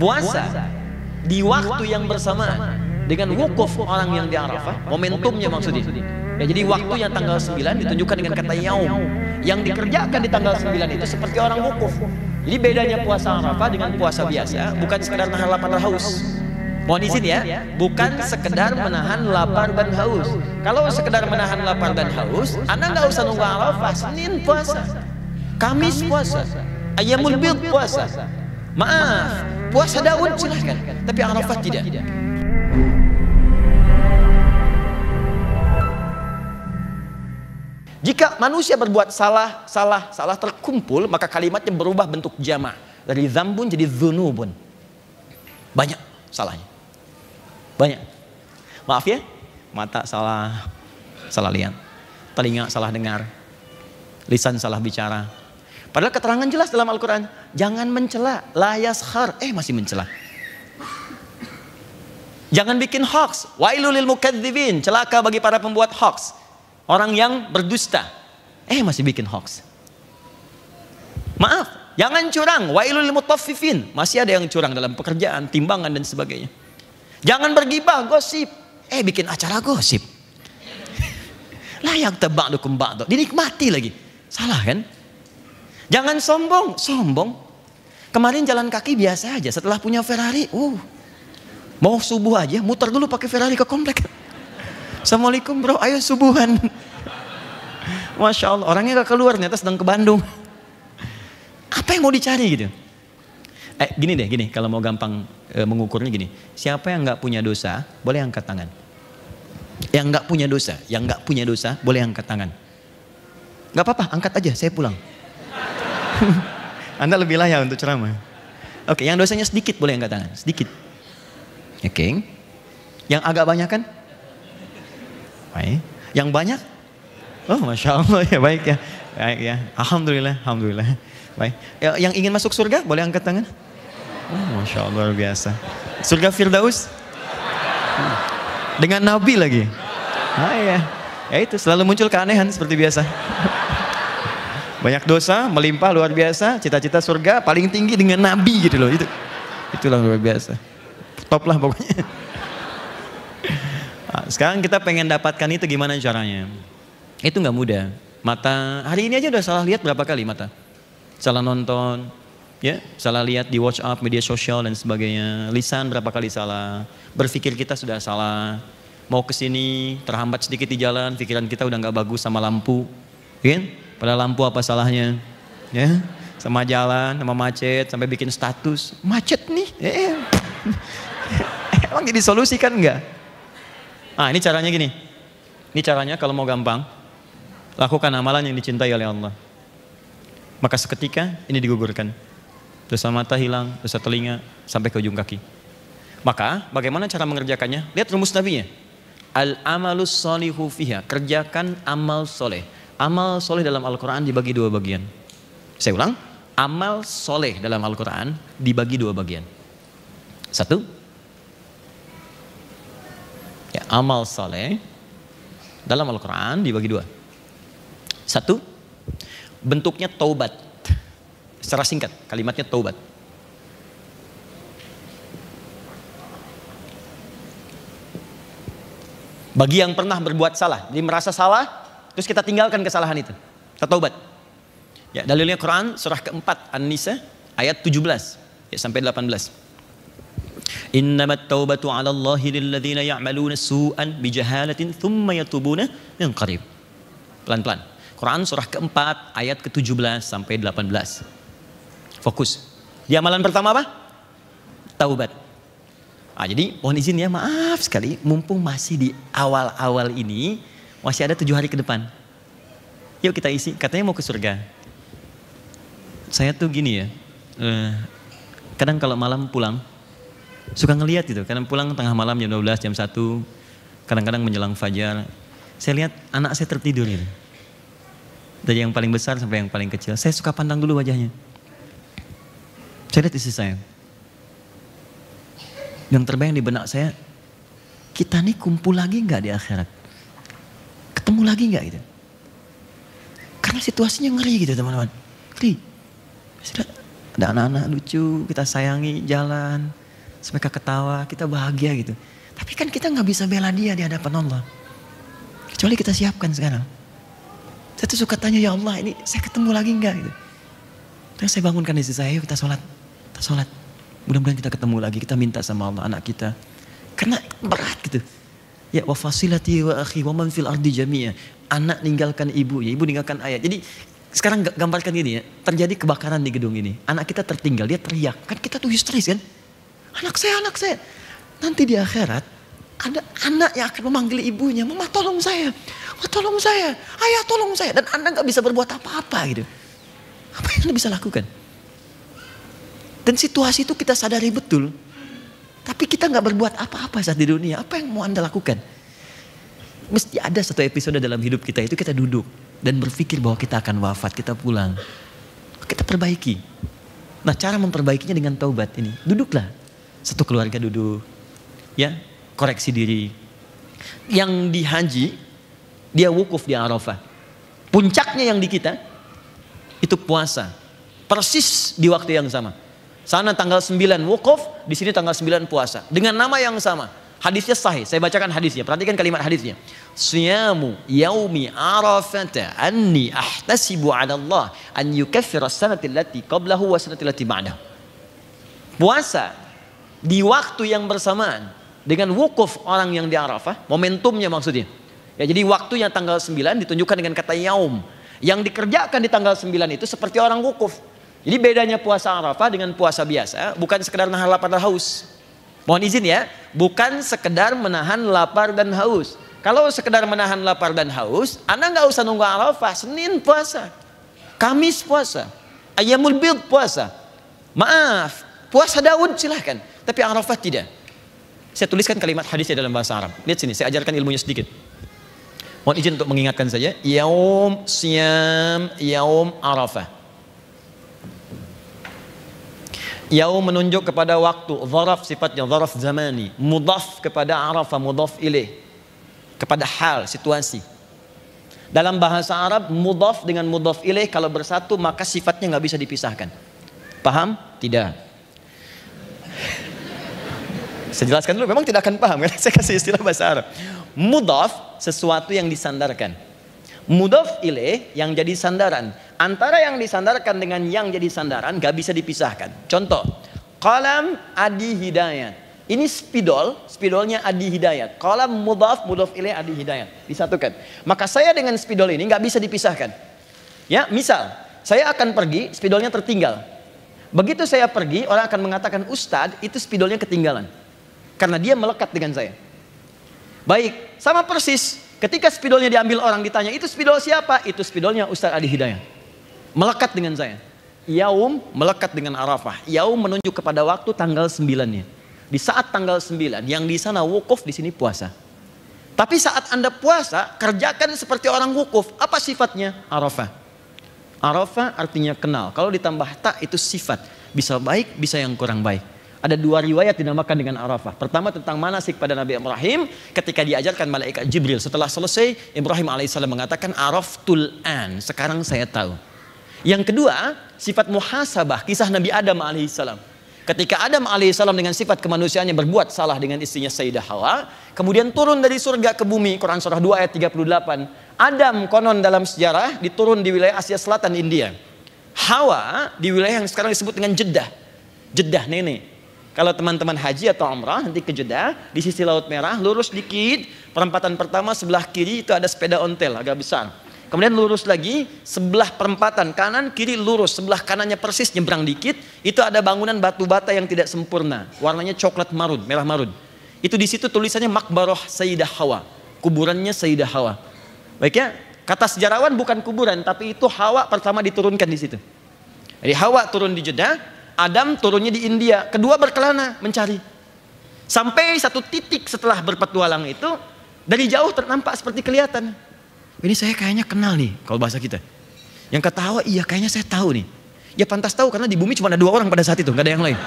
puasa di waktu yang bersamaan dengan wukuf orang yang di Arafah, momentumnya maksudnya. Ya, jadi waktu yang tanggal 9 ditunjukkan dengan kata yaum. Yang dikerjakan di tanggal 9 itu seperti orang wukuf. Jadi bedanya puasa Arafah dengan puasa biasa bukan sekedar nahan lapar dan haus. Mohon izin ya, bukan sekedar menahan lapar dan haus. Kalau sekedar menahan lapar dan haus, Anda nggak usah nunggu Arafah, Senin puasa, Kamis puasa, Ayamul Bid puasa. Maaf, puasa daun silahkan tapi Arafah tidak Jika manusia berbuat salah, salah, salah terkumpul, maka kalimatnya berubah bentuk jamaah Dari zambun jadi zunubun. Banyak salahnya. Banyak. Maaf ya, mata salah, salah lihat. Telinga salah dengar. Lisan salah bicara. Padahal keterangan jelas dalam Al-Quran. Jangan mencela. Layas khar. Eh masih mencela. Jangan bikin hoax. Wailulil mukadzibin. Celaka bagi para pembuat hoax. Orang yang berdusta. Eh masih bikin hoax. Maaf. Jangan curang. Wailulil mutaffifin. Masih ada yang curang dalam pekerjaan, timbangan dan sebagainya. Jangan bergibah, gosip. Eh bikin acara gosip. Layak tebak dukum bakdo. Dinikmati lagi. Salah kan? Jangan sombong, sombong. Kemarin jalan kaki biasa aja, setelah punya Ferrari, uh, mau subuh aja, muter dulu pakai Ferrari ke komplek. Assalamualaikum bro, ayo subuhan. Masya Allah, orangnya gak keluar, ternyata sedang ke Bandung. Apa yang mau dicari gitu? Eh, gini deh, gini, kalau mau gampang e, mengukurnya gini. Siapa yang gak punya dosa, boleh angkat tangan. Yang gak punya dosa, yang gak punya dosa, boleh angkat tangan. Gak apa-apa, angkat aja, saya pulang. Anda lebih layak untuk ceramah. Oke, yang dosanya sedikit boleh angkat tangan, sedikit. Oke. Okay. Yang agak banyak kan? Baik. Yang banyak? Oh, masya Allah ya baik ya, baik ya. Alhamdulillah, alhamdulillah. Baik. Ya, yang ingin masuk surga boleh angkat tangan? Oh, masya Allah luar biasa. Surga Firdaus? Dengan Nabi lagi. Ah, ya. ya itu selalu muncul keanehan seperti biasa. Banyak dosa, melimpah luar biasa, cita-cita surga paling tinggi dengan nabi gitu loh. Itu itulah luar biasa. Top lah pokoknya. Nah, sekarang kita pengen dapatkan itu gimana caranya? Itu nggak mudah. Mata hari ini aja udah salah lihat berapa kali mata? Salah nonton, ya, salah lihat di watch up media sosial dan sebagainya. Lisan berapa kali salah? Berpikir kita sudah salah mau ke sini terhambat sedikit di jalan pikiran kita udah nggak bagus sama lampu ya kan pada lampu apa salahnya? Ya, sama jalan, sama macet, sampai bikin status. Macet nih. Eh. Emang jadi solusi kan enggak? Ah, ini caranya gini. Ini caranya kalau mau gampang, lakukan amalan yang dicintai oleh Allah. Maka seketika ini digugurkan. Dosa mata hilang, dosa telinga sampai ke ujung kaki. Maka bagaimana cara mengerjakannya? Lihat rumus nabinya. Al amalus solihu fiha. Kerjakan amal soleh amal soleh dalam Al-Quran dibagi dua bagian. Saya ulang, amal soleh dalam Al-Quran dibagi dua bagian. Satu, ya, amal soleh dalam Al-Quran dibagi dua. Satu, bentuknya taubat. Secara singkat, kalimatnya taubat. Bagi yang pernah berbuat salah, dia merasa salah, Terus kita tinggalkan kesalahan itu. Kita taubat. Ya, dalilnya Quran surah keempat An-Nisa ayat 17 ya, sampai 18. إنما taubatu ala الله للذين su'an bi jahalatin, thumma yatubuna min qarib. pelan-pelan Quran surah keempat ayat ke-17 sampai 18 fokus di amalan pertama apa? taubat Ah, jadi mohon izin ya maaf sekali mumpung masih di awal-awal ini masih ada tujuh hari ke depan. Yuk kita isi. Katanya mau ke surga. Saya tuh gini ya. Eh, kadang kalau malam pulang. Suka ngeliat gitu. Kadang pulang tengah malam jam 12, jam 1. Kadang-kadang menjelang fajar. Saya lihat anak saya tertidur gitu. Dari yang paling besar sampai yang paling kecil. Saya suka pandang dulu wajahnya. Saya lihat istri saya. Yang terbayang di benak saya, kita nih kumpul lagi nggak di akhirat? ketemu lagi nggak gitu. Karena situasinya ngeri gitu teman-teman. Ngeri. Sudah ada anak-anak lucu, kita sayangi, jalan. Mereka ketawa, kita bahagia gitu. Tapi kan kita nggak bisa bela dia di hadapan Allah. Kecuali kita siapkan sekarang. Saya tuh suka tanya, ya Allah ini saya ketemu lagi nggak gitu. Terus saya bangunkan istri saya, yuk kita sholat. Kita sholat. Mudah-mudahan kita ketemu lagi, kita minta sama Allah anak kita. Karena berat gitu ya wa fasilati wa akhi wa man fil ardi jami'a. Anak ninggalkan ibu, ya ibu ninggalkan ayah. Jadi sekarang gambarkan gini ya, terjadi kebakaran di gedung ini. Anak kita tertinggal, dia teriak. Kan kita tuh histeris kan? Anak saya, anak saya. Nanti di akhirat ada anak yang akan memanggil ibunya, mama tolong saya, mama tolong saya, ayah tolong saya. Dan anak nggak bisa berbuat apa-apa gitu. Apa yang bisa lakukan? Dan situasi itu kita sadari betul. Tapi kita nggak berbuat apa-apa saat di dunia. Apa yang mau Anda lakukan? Mesti ada satu episode dalam hidup kita itu kita duduk dan berpikir bahwa kita akan wafat, kita pulang. Kita perbaiki. Nah, cara memperbaikinya dengan taubat ini. Duduklah. Satu keluarga duduk. Ya, koreksi diri. Yang di haji, dia wukuf di Arafah. Puncaknya yang di kita, itu puasa. Persis di waktu yang sama. Sana tanggal 9 wukuf, di sini tanggal 9 puasa. Dengan nama yang sama. Hadisnya sahih. Saya bacakan hadisnya. Perhatikan kalimat hadisnya. Siyamu yaumi arafata anni ahtasibu ala Allah an yukaffira sanati allati qablahu wa sanati allati ba'dahu. Puasa di waktu yang bersamaan dengan wukuf orang yang di Arafah, momentumnya maksudnya. Ya, jadi waktunya tanggal 9 ditunjukkan dengan kata yaum. Yang dikerjakan di tanggal 9 itu seperti orang wukuf. Jadi bedanya puasa Arafah dengan puasa biasa bukan sekedar menahan lapar dan haus. Mohon izin ya, bukan sekedar menahan lapar dan haus. Kalau sekedar menahan lapar dan haus, Anda nggak usah nunggu Arafah, Senin puasa, Kamis puasa, Ayamul Bid puasa. Maaf, puasa Daud silahkan, tapi Arafah tidak. Saya tuliskan kalimat hadisnya dalam bahasa Arab. Lihat sini, saya ajarkan ilmunya sedikit. Mohon izin untuk mengingatkan saja. Yaum siam yaum Arafah. Yau menunjuk kepada waktu, zaraf sifatnya, zaraf zamani. Mudaf kepada arafa, mudaf ilih. Kepada hal, situasi. Dalam bahasa Arab, mudaf dengan mudaf ilih kalau bersatu maka sifatnya nggak bisa dipisahkan. Paham? Tidak. Saya jelaskan dulu, memang tidak akan paham kan? Saya kasih istilah bahasa Arab. Mudaf, sesuatu yang disandarkan. Mudaf ilih yang jadi sandaran antara yang disandarkan dengan yang jadi sandaran gak bisa dipisahkan. Contoh, kolam Adi Hidayat. Ini spidol, spidolnya Adi Hidayat. Kolam mudaf, mudaf ilai Adi Hidayat. Disatukan. Maka saya dengan spidol ini gak bisa dipisahkan. Ya, misal, saya akan pergi, spidolnya tertinggal. Begitu saya pergi, orang akan mengatakan, Ustadz, itu spidolnya ketinggalan. Karena dia melekat dengan saya. Baik, sama persis. Ketika spidolnya diambil orang ditanya, itu spidol siapa? Itu spidolnya Ustadz Adi Hidayat melekat dengan saya. Yaum melekat dengan Arafah. Yaum menunjuk kepada waktu tanggal 9-nya. Di saat tanggal 9, yang di sana wukuf, di sini puasa. Tapi saat Anda puasa, kerjakan seperti orang wukuf. Apa sifatnya? Arafah. Arafah artinya kenal. Kalau ditambah tak itu sifat. Bisa baik, bisa yang kurang baik. Ada dua riwayat dinamakan dengan Arafah. Pertama tentang manasik pada Nabi Ibrahim ketika diajarkan malaikat Jibril. Setelah selesai, Ibrahim alaihissalam mengatakan Araftul an. Sekarang saya tahu yang kedua, sifat muhasabah, kisah Nabi Adam alaihissalam. Ketika Adam alaihissalam dengan sifat kemanusiaannya berbuat salah dengan istrinya Sayyidah Hawa, kemudian turun dari surga ke bumi, Quran surah 2 ayat 38. Adam konon dalam sejarah diturun di wilayah Asia Selatan India. Hawa di wilayah yang sekarang disebut dengan Jeddah. Jeddah nenek Kalau teman-teman haji atau umrah nanti ke Jeddah, di sisi Laut Merah lurus dikit, perempatan pertama sebelah kiri itu ada sepeda ontel agak besar. Kemudian lurus lagi, sebelah perempatan, kanan kiri lurus, sebelah kanannya persis nyebrang dikit, itu ada bangunan batu bata yang tidak sempurna, warnanya coklat marun, merah marun. Itu di situ tulisannya Makbaroh Sayyidah Hawa, kuburannya Sayyidah Hawa. Baiknya, kata sejarawan bukan kuburan, tapi itu Hawa pertama diturunkan di situ. Jadi Hawa turun di Jeddah, Adam turunnya di India, kedua berkelana mencari. Sampai satu titik setelah berpetualang itu, dari jauh ternampak seperti kelihatan ini saya kayaknya kenal nih kalau bahasa kita. Yang ketawa iya kayaknya saya tahu nih. Ya pantas tahu karena di bumi cuma ada dua orang pada saat itu, nggak ada yang lain.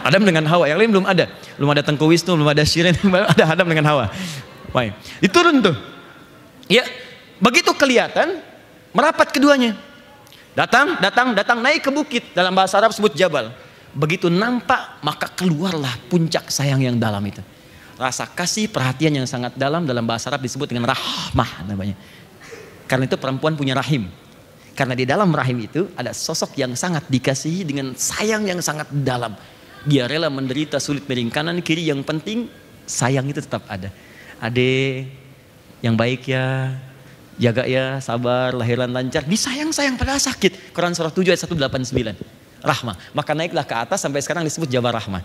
Adam dengan Hawa, yang lain belum ada. Belum ada Tengku Wisnu, belum ada Syirin, ada Adam dengan Hawa. Baik, diturun tuh. Ya, begitu kelihatan merapat keduanya. Datang, datang, datang naik ke bukit dalam bahasa Arab sebut jabal. Begitu nampak maka keluarlah puncak sayang yang dalam itu rasa kasih perhatian yang sangat dalam dalam bahasa Arab disebut dengan rahmah namanya. Karena itu perempuan punya rahim. Karena di dalam rahim itu ada sosok yang sangat dikasihi dengan sayang yang sangat dalam. Dia rela menderita sulit miring kanan kiri yang penting sayang itu tetap ada. Ade yang baik ya, jaga ya, sabar, lahiran lancar. Disayang-sayang padahal sakit. Quran surah 7 ayat 189. Rahmah. Maka naiklah ke atas sampai sekarang disebut Jabar Rahmah.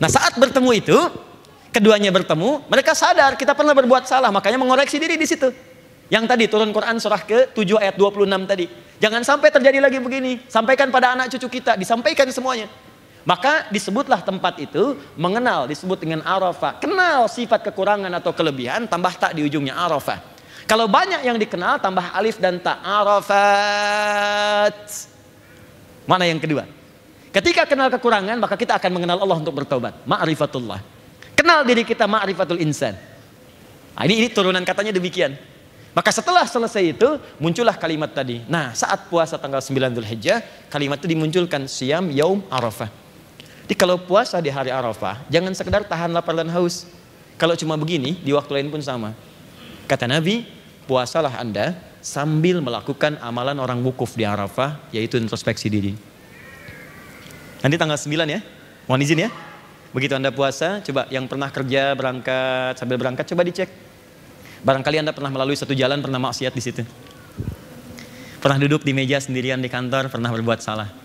Nah saat bertemu itu keduanya bertemu, mereka sadar kita pernah berbuat salah, makanya mengoreksi diri di situ. Yang tadi turun Quran surah ke-7 ayat 26 tadi. Jangan sampai terjadi lagi begini. Sampaikan pada anak cucu kita, disampaikan semuanya. Maka disebutlah tempat itu mengenal, disebut dengan Arafah. Kenal sifat kekurangan atau kelebihan, tambah tak di ujungnya Arafah. Kalau banyak yang dikenal, tambah alif dan tak Arafat. Mana yang kedua? Ketika kenal kekurangan, maka kita akan mengenal Allah untuk bertobat. Ma'rifatullah. Kenal diri kita ma'rifatul insan. Nah, ini, ini turunan katanya demikian. Maka setelah selesai itu muncullah kalimat tadi. Nah saat puasa tanggal 9 Hijjah, kalimat itu dimunculkan siam yaum arafah. Jadi kalau puasa di hari arafah jangan sekedar tahan lapar dan haus. Kalau cuma begini di waktu lain pun sama. Kata Nabi puasalah anda sambil melakukan amalan orang wukuf di arafah yaitu introspeksi diri. Nanti tanggal 9 ya. Mohon izin ya. Begitu Anda puasa, coba yang pernah kerja, berangkat, sambil berangkat, coba dicek. Barangkali Anda pernah melalui satu jalan, pernah maksiat di situ. Pernah duduk di meja sendirian di kantor, pernah berbuat salah.